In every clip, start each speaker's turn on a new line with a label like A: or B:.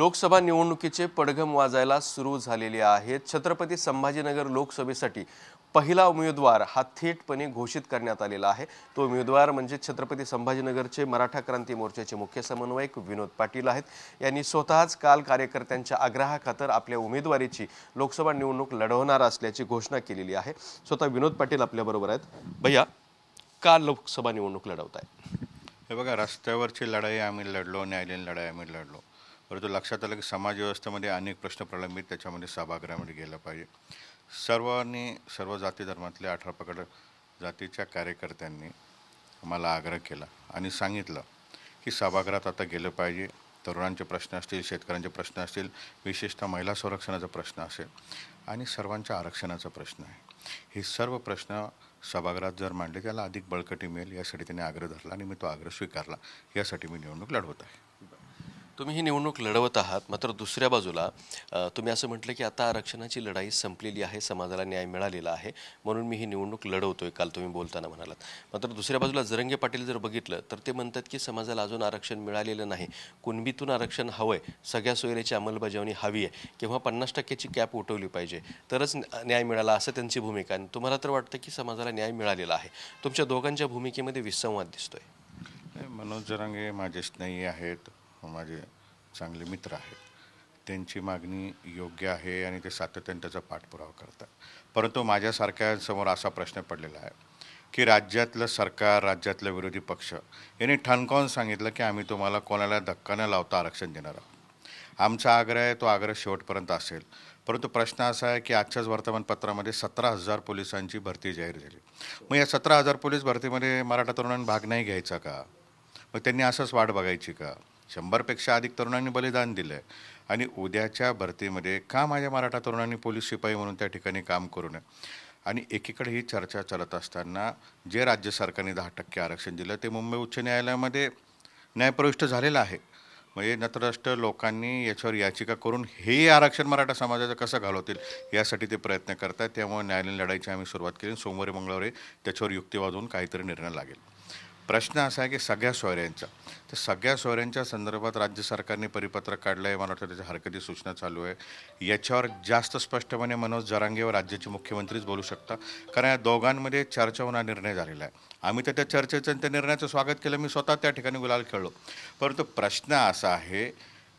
A: लोकसभा निवडणुकीचे पडघम वाजायला सुरू झालेले आहेत छत्रपती संभाजीनगर लोकसभेसाठी पहिला उमेदवार हा थेटपणे घोषित करण्यात आलेला आहे तो उमेदवार म्हणजे छत्रपती संभाजीनगरचे मराठा क्रांती मोर्चाचे मुख्य समन्वयक विनोद पाटील आहेत यांनी स्वतःच काल कार्यकर्त्यांच्या आग्रहाखातर आपल्या उमेदवारीची लोकसभा निवडणूक लढवणार असल्याची घोषणा केलेली आहे स्वतः विनोद पाटील आपल्याबरोबर आहेत भैया का लोकसभा
B: निवडणूक लढवत आहे हे बघा रस्त्यावरची लढाई आम्ही लढलो न्यायालयीन लढाई आम्ही लढलो परंतु लक्षात आलं की समाजव्यवस्थेमध्ये अनेक प्रश्न प्रलंबित त्याच्यामध्ये सभागृहामध्ये गेलं पाहिजे सर्वांनी सर्व जाती धर्मातल्या अठरा पकड जातीच्या कार्यकर्त्यांनी मला आग्रह केला आणि सांगितलं की सभागृहात आता गेलं पाहिजे तरुणांचे प्रश्न असतील शेतकऱ्यांचे प्रश्न असतील विशेषतः महिला संरक्षणाचा प्रश्न असेल आणि सर्वांच्या आरक्षणाचा प्रश्न आहे हे सर्व प्रश्न सभागृहात जर मांडले त्याला अधिक बळकटी मिळेल यासाठी त्यांनी आग्रह धरला आणि मी तो आग्रह स्वीकारला यासाठी मी निवडणूक लढवत आहे तुम्ही ही निवडणूक
A: लढवत आहात मात्र दुसऱ्या बाजूला तुम्ही असं म्हटलं की आता आरक्षणाची लढाई संपलेली आहे समाजाला न्याय मिळालेला आहे म्हणून मी ही निवडणूक लढवतोय काल तुम्ही बोलताना म्हणालात मात्र दुसऱ्या बाजूला जरंगे पाटील जर बघितलं तर ते म्हणतात की समाजाला अजून आरक्षण मिळालेलं नाही कुणबीतून आरक्षण हवं आहे सगळ्या सोयरीची अंमलबजावणी हवी आहे किंवा पन्नास टक्क्याची कॅप उठवली पाहिजे तरच न्याय मिळाला असं त्यांची भूमिका आणि तुम्हाला तर वाटतं की समाजाला न्याय मिळालेला आहे तुमच्या दोघांच्या भूमिकेमध्ये विसंवाद
B: दिसतोय मनोज जरांगे माझे स्नेही आहेत हो, माझे चांगले मित्र आहेत त्यांची मागणी योग्य आहे आणि ते सातत्याने त्याचा पाठपुरावा करतात परंतु माझ्यासारख्यांसमोर असा प्रश्न पडलेला आहे की राज्यातलं सरकार राज्यातलं विरोधी पक्ष यांनी ठणकावून सांगितलं की आम्ही तुम्हाला कोणाला धक्का न लावता आरक्षण देणार आहोत आमचा आग्रह आहे तो आग्रह शेवटपर्यंत असेल परंतु प्रश्न असा आहे की आजच्याच वर्तमानपत्रामध्ये सतरा हजार पोलिसांची भरती जाहीर झाली मग या सतरा हजार पोलीस भरतीमध्ये मराठा तरुणांनी भाग नाही घ्यायचा का मग त्यांनी असंच वाट बघायची का शंभरपेक्षा अधिक तरुणांनी बलिदान दिलं आहे आणि उद्याच्या भरतीमध्ये का माझ्या मराठा तरुणांनी पोलीस शिपाई म्हणून त्या ठिकाणी काम करू नये आणि एकीकडे ही चर्चा चालत असताना जे राज्य सरकारने दहा टक्के आरक्षण दिलं ते मुंबई उच्च न्यायालयामध्ये न्यायप्रविष्ट झालेलं आहे म्हणजे नत्रष्ट लोकांनी याच्यावर याचिका करून हे आरक्षण मराठा समाजाचं कसं घालवतील यासाठी ते प्रयत्न करत आहेत त्यामुळे न्यायालयीन लढाईची आम्ही सुरुवात केली सोमवारी मंगळवारी त्याच्यावर युक्तिवाद होऊन काहीतरी निर्णय लागेल प्रश्न असा आहे की सगळ्या सोयऱ्यांचा तर सगळ्या सोयऱ्यांच्या संदर्भात राज्य सरकारने परिपत्रक काढलं आहे मला वाटतं त्याच्या हरकती सूचना चालू आहे याच्यावर जास्त स्पष्टपणे मनोज जरांगे व राज्याचे मुख्यमंत्रीच बोलू शकता कारण या दोघांमध्ये चर्चा होणार निर्णय झालेला आहे आम्ही तर त्या चर्चेचं आणि त्या निर्णयाचं स्वागत केलं मी स्वतः त्या ठिकाणी गुलाल खेळलो परंतु प्रश्न असा आहे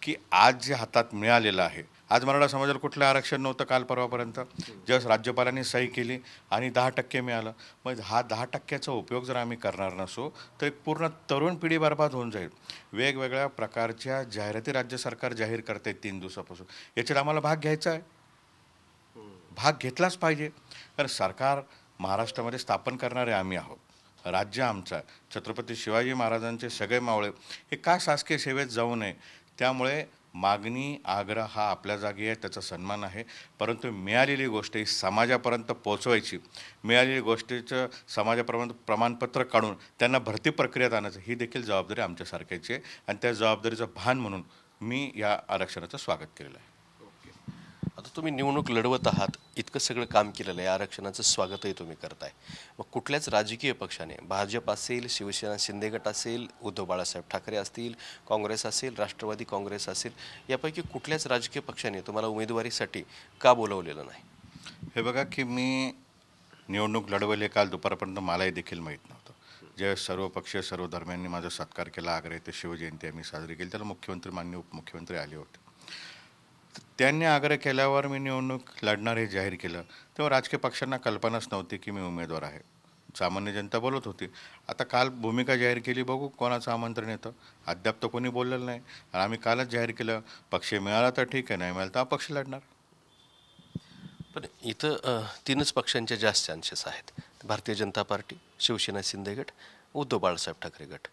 B: की आज जे हातात मिळालेलं आहे आज मराठा समाजाला कुठलं आरक्षण नव्हतं काल परवापर्यंत जस राज्यपालांनी सही केली आणि दहा टक्के मिळालं मग हा दहा टक्क्याचा उपयोग जर आम्ही करणार नसो तर एक पूर्ण तरुण पिढी बरबाद होऊन जाईल वेगवेगळ्या प्रकारच्या जाहिराती राज्य सरकार जाहीर करते तीन दिवसापासून याच्यात आम्हाला भाग घ्यायचा आहे भाग घेतलाच पाहिजे कारण सरकार महाराष्ट्रामध्ये स्थापन करणारे आम्ही आहोत राज्य आमचा छत्रपती शिवाजी महाराजांचे सगळे मावळे हे का शासकीय सेवेत जाऊ नये त्यामुळे मागणी आग्रह हा आपल्या जागी आहे त्याचा सन्मान आहे परंतु मिळालेली गोष्ट ही समाजापर्यंत पोचवायची मिळालेली गोष्टीचं समाजापर्यंत प्रमाणपत्र काढून त्यांना भरती प्रक्रियेत आणायचं ही देखील जबाबदारी आमच्यासारख्याची आहे आणि त्या जबाबदारीचं भान म्हणून मी या आरक्षणाचं स्वागत केलेलं आहे आता तुम्ही निवडणूक लढवत आहात इतकं सगळं
A: काम केलेलं आहे आरक्षणाचं स्वागतही तुम्ही करताय मग कुठल्याच राजकीय पक्षाने भाजप असेल शिवसेना शिंदे गट असेल उद्धव बाळासाहेब ठाकरे असतील काँग्रेस असेल राष्ट्रवादी काँग्रेस असेल यापैकी कुठल्याच राजकीय पक्षाने तुम्हाला उमेदवारीसाठी का बोलवलेलं नाही
B: हे बघा की मी निवडणूक लढवले काल दुपारपर्यंत मलाही देखील माहीत नव्हतं जे सर्व पक्ष सर्व धर्मियांनी माझा सत्कार केला आग्रह ते शिवजयंती आम्ही साजरी केली त्याला मुख्यमंत्री मान्य उपमुख्यमंत्री आले होते त्यांनी आग्रह केल्यावर मी निवडणूक लढणार हे जाहीर केलं तेव्हा राजकीय पक्षांना कल्पनाच नव्हती की मी उमेदवार आहे सामान्य जनता बोलत होती आता काल भूमिका जाहीर केली बघू कोणाचं आमंत्रण येतं अद्याप तर कोणी बोललेलं नाही आणि आम्ही कालच जाहीर केलं पक्ष मिळाला तर ठीक आहे नाही मिळाला तर अपक्ष लढणार
A: पण इथं तीनच पक्षांचे जास्त चान्सेस आहेत भारतीय जनता पार्टी शिवसेना शिंदे गट उद्धव बाळासाहेब ठाकरे गट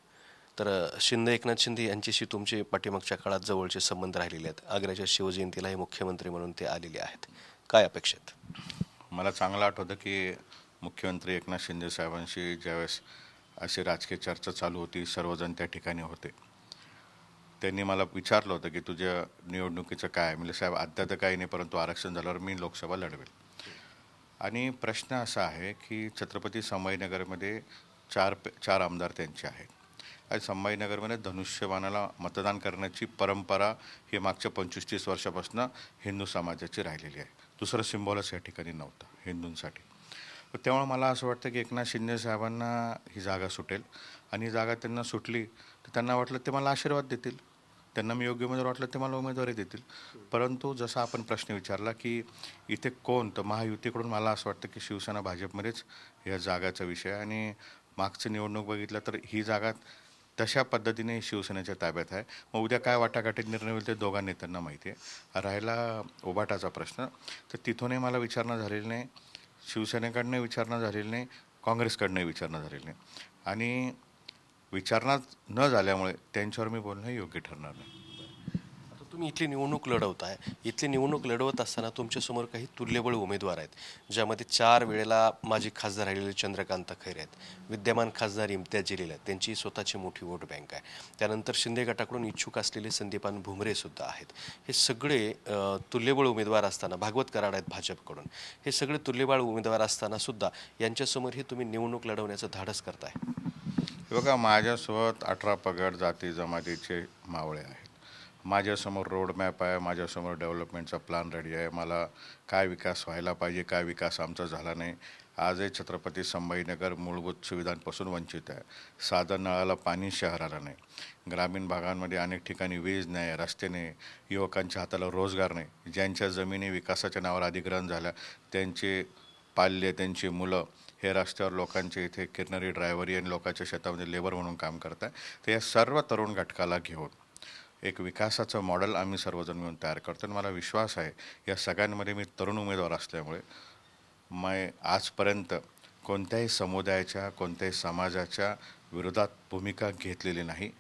A: तर शिंदे एकनाथ शिंदे यांच्याशी तुमचे पाठीमागच्या काळात जवळचे संबंध
B: राहिलेले आहेत आग्र्याच्या शिवजयंतीलाही मुख्यमंत्री म्हणून ते आलेले आहेत काय अपेक्षित मला चांगलं आठवतं की मुख्यमंत्री एकनाथ शिंदे साहेबांशी ज्यावेळेस अशी राजकीय चर्चा चालू होती सर्वजण त्या ठिकाणी होते त्यांनी मला विचारलं होतं की तुझ्या निवडणुकीचं काय म्हणजे साहेब आत्ता तर काही नाही परंतु आरक्षण झाल्यावर मी लोकसभा लढवेल आणि प्रश्न असा आहे की छत्रपती संभाजीनगरमध्ये चार चार आमदार त्यांचे आहेत आज संभाजीनगरमध्ये धनुष्यबाणाला मतदान करण्याची परंपरा ही मागच्या पंचवीस तीस वर्षापासून हिंदू समाजाची राहिलेली आहे दुसरं सिम्बॉलच या ठिकाणी नव्हतं हिंदूंसाठी त्यामुळे मला असं वाटतं की एकनाथ शिंदे साहेबांना ही जागा सुटेल आणि ही जागा त्यांना सुटली तर त्यांना वाटलं ते मला आशीर्वाद देतील त्यांना मी योग्य उमेदवार वाटलं ते मला उमेदवारी देतील परंतु जसा आपण प्रश्न विचारला की इथे कोण तर महायुतीकडून मला असं वाटतं की शिवसेना भाजपमध्येच या जागाचा विषय आणि मागचं निवडणूक बघितलं तर ही जागा तशा पद्धतीने शिवसेनेच्या ताब्यात आहे मग उद्या काय वाटाघाटीत निर्णय होईल ते दोघा नेत्यांना माहिती आहे राहिला ओबाटाचा प्रश्न तर तिथूनही मला विचारणा झालेली नाही शिवसेनेकडनं विचारणा झालेली नाही काँग्रेसकडनंही विचारणा झालेली नाही आणि विचारणा न झाल्यामुळे त्यांच्यावर मी बोलणं योग्य ठरणार नाही
A: तुम्ही इथली निवडणूक लढवत आहे इथली निवडणूक लढवत असताना तुमच्यासमोर काही तुल्यबळ उमेदवार आहेत ज्यामध्ये चार वेळेला माजी खासदार राहिलेले चंद्रकांत खैरे आहेत विद्यमान खासदार इम्तियाज जलील आहेत त्यांची स्वतःची मोठी वोट बँक आहे त्यानंतर शिंदे गटाकडून इच्छुक असलेले संदीपान भुमरेसुद्धा आहेत हे सगळे तुल्यबळ उमेदवार असताना भागवत कराड आहेत भाजपकडून हे सगळे तुल्यबळ उमेदवार असताना सुद्धा यांच्यासमोर हे तुम्ही निवडणूक लढवण्याचं धाडस करताय
B: बघा माझ्यासोबत अठरा पगड जाती जमातीचे मावळे आहेत माझ्यासमोर रोडमॅप आहे माझ्यासमोर डेव्हलपमेंटचा प्लॅन रेडी आहे मला काय विकास व्हायला पाहिजे काय विकास आमचा झाला नाही आजही छत्रपती संभाजीनगर मूलभूत सुविधांपासून वंचित आहे साधन नळाला पाणी शहराला नाही ग्रामीण भागांमध्ये अनेक ठिकाणी वीज नाही रस्ते नाही युवकांच्या हाताला रोजगार नाही ज्यांच्या जमिनी विकासाच्या नावावर अधिग्रहण झाल्या त्यांचे पाल्य त्यांची मुलं हे रस्त्यावर लोकांचे इथे किरणारी ड्रायव्हरी आणि लोकांच्या शेतामध्ये लेबर म्हणून काम करत आहे तर या सर्व तरुण घटकाला घेऊन एक विकासाचं मॉडेल आम्ही सर्वजण मिळून तयार करतो आणि मला विश्वास आहे या सगळ्यांमध्ये मी तरुण उमेदवार असल्यामुळे मी आजपर्यंत कोणत्याही समुदायाच्या कोणत्याही समाजाच्या विरोधात भूमिका घेतलेली नाही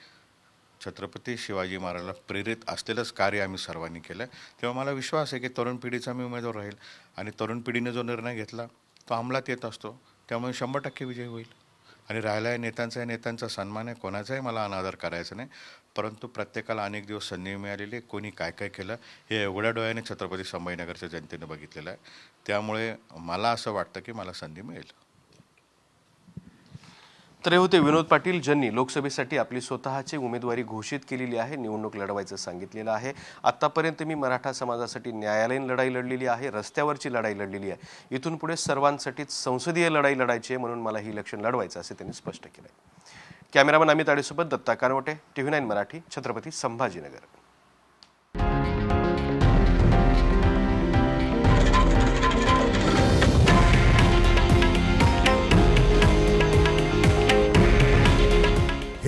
B: छत्रपती शिवाजी महाराजाला प्रेरित असलेलंच कार्य आम्ही सर्वांनी केलं आहे तेव्हा मला विश्वास आहे की तरुण पिढीचा मी उमेदवार राहील आणि तरुण पिढीने जो निर्णय घेतला तो अंमलात येत असतो त्यामुळे शंभर टक्के विजय होईल आणि राहिला आहे नेत्यांचा आहे नेत्यांचा सन्मान आहे कोणाचाही मला अनादर करायचा नाही परंतु प्रत्येकाला अनेक दिवस संधी मिळालेली आहे कोणी काय काय केलं हे एवढ्या डोळ्याने छत्रपती संभाजीनगरच्या जनतेने बघितलेलं आहे त्यामुळे मला असं वाटतं की मला संधी मिळेल
A: तर हे होते विनोद पाटील ज्यांनी लोकसभेसाठी आपली स्वतःची उमेदवारी घोषित केलेली आहे निवडणूक लढवायचं सांगितलेलं आहे आत्तापर्यंत मी मराठा समाजासाठी न्यायालयीन लढाई लढलेली आहे रस्त्यावरची लढाई लढलेली आहे इथून पुढे सर्वांसाठीच संसदीय लढाई लढायची आहे म्हणून मला ही इलेक्शन लढवायचं असे त्यांनी स्पष्ट केलं आहे कॅमेरामन अमित आडेसोबत Datta Kanwate T V nine Marathi Chhatrapati Sambhajinagar